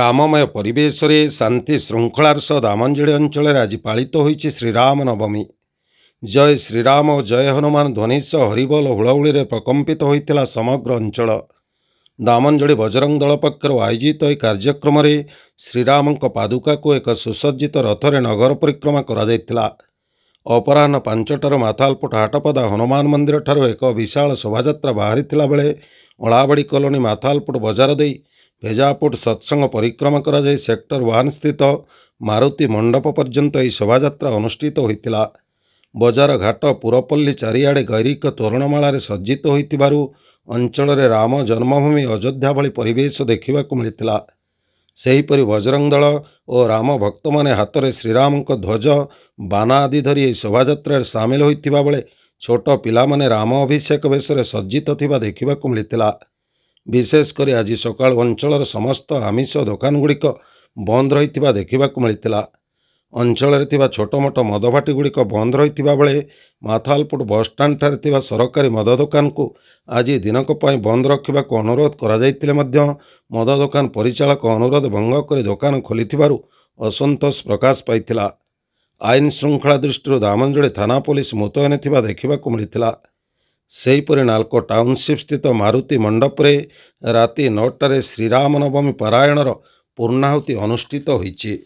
ରାମମୟ ପରିବେଶରେ ଶାନ୍ତି ଶୃଙ୍ଖଳାର ସହ ଦାମାଞ୍ଜଳି ଅଞ୍ଚଳରେ ଆଜି ପାଳିତ ହୋଇଛି ଶ୍ରୀରାମ ନବମୀ ଜୟ ଶ୍ରୀରାମ ଓ ଜୟ ହନୁମାନ ଧ୍ୱନି ସହ ହରିବଲ ହୁଳହୁଳିରେ ପ୍ରକମ୍ପିତ ହୋଇଥିଲା ସମଗ୍ର ଅଞ୍ଚଳ ଦାମଞ୍ଜଳି ବଜରଙ୍ଗ ଦଳ ପକ୍ଷରୁ ଆୟୋଜିତ ଏହି କାର୍ଯ୍ୟକ୍ରମରେ ଶ୍ରୀରାମଙ୍କ ପାଦୁକାକୁ ଏକ ସୁସଜ୍ଜିତ ରଥରେ ନଗର ପରିକ୍ରମା କରାଯାଇଥିଲା ଅପରାହ୍ନ ପାଞ୍ଚଟାରୁ ମାଥାଲପୁଟ ହାଟପଦା ହନୁମାନ ମନ୍ଦିରଠାରୁ ଏକ ବିଶାଳ ଶୋଭାଯାତ୍ରା ବାହାରିଥିଲା ବେଳେ ଅଳାବାଡ଼ି କଲୋନୀ ମାଥାଲପୁଟ ବଜାର ଦେଇ ଭେଜାପୁଟ ସତ୍ସଙ୍ଗ ପରିକ୍ରମା କରାଯାଇ ସେକ୍ଟର ୱାନ୍ ସ୍ଥିତ ମାରୁତି ମଣ୍ଡପ ପର୍ଯ୍ୟନ୍ତ ଏହି ଶୋଭାଯାତ୍ରା ଅନୁଷ୍ଠିତ ହୋଇଥିଲା ବଜାର ଘାଟ ପୁରପଲ୍ଲୀ ଚାରିଆଡ଼େ ଗୈରିକ ତୋରଣମାଳାରେ ସଜ୍ଜିତ ହୋଇଥିବାରୁ ଅଞ୍ଚଳରେ ରାମ ଜନ୍ମଭୂମି ଅଯୋଧ୍ୟା ଭଳି ପରିବେଶ ଦେଖିବାକୁ ମିଳିଥିଲା ସେହିପରି ବଜରଙ୍ଗ ଦଳ ଓ ରାମ ଭକ୍ତମାନେ ହାତରେ ଶ୍ରୀରାମଙ୍କ ଧ୍ୱଜ ବାନା ଆଦି ଧରି ଏହି ଶୋଭାଯାତ୍ରାରେ ସାମିଲ ହୋଇଥିବା ବେଳେ ଛୋଟ ପିଲାମାନେ ରାମ ଅଭିଷେକ ବେଶରେ ସଜ୍ଜିତ ଥିବା ଦେଖିବାକୁ ମିଳିଥିଲା ବିଶେଷ କରି ଆଜି ସକାଳୁ ଅଞ୍ଚଳର ସମସ୍ତ ଆମିଷ ଦୋକାନଗୁଡ଼ିକ ବନ୍ଦ ରହିଥିବା ଦେଖିବାକୁ ମିଳିଥିଲା ଅଞ୍ଚଳରେ ଥିବା ଛୋଟମୋଟ ମଦଭାଟିଗୁଡ଼ିକ ବନ୍ଦ ରହିଥିବା ବେଳେ ମାଥାଲପୁଟ ବସ୍ଷ୍ଟାଣ୍ଡଠାରେ ଥିବା ସରକାରୀ ମଦ ଦୋକାନକୁ ଆଜି ଦିନକ ପାଇଁ ବନ୍ଦ ରଖିବାକୁ ଅନୁରୋଧ କରାଯାଇଥିଲେ ମଧ୍ୟ ମଦ ଦୋକାନ ପରିଚାଳକ ଅନୁରୋଧ ଭଙ୍ଗ କରି ଦୋକାନ ଖୋଲିଥିବାରୁ ଅସନ୍ତୋଷ ପ୍ରକାଶ ପାଇଥିଲା ଆଇନ ଶୃଙ୍ଖଳା ଦୃଷ୍ଟିରୁ ଦାମଞ୍ଜଳି ଥାନା ପୋଲିସ୍ ମୁତୟନ ଥିବା ଦେଖିବାକୁ ମିଳିଥିଲା ସେହିପରି ନାଲକୋ ଟାଉନସିପ୍ ସ୍ଥିତ ମାରୁତି ମଣ୍ଡପରେ ରାତି ନଅଟାରେ ଶ୍ରୀରାମ ନବମୀ ପାରାୟଣର ପୂର୍ଣ୍ଣାହୁତି ଅନୁଷ୍ଠିତ ହୋଇଛି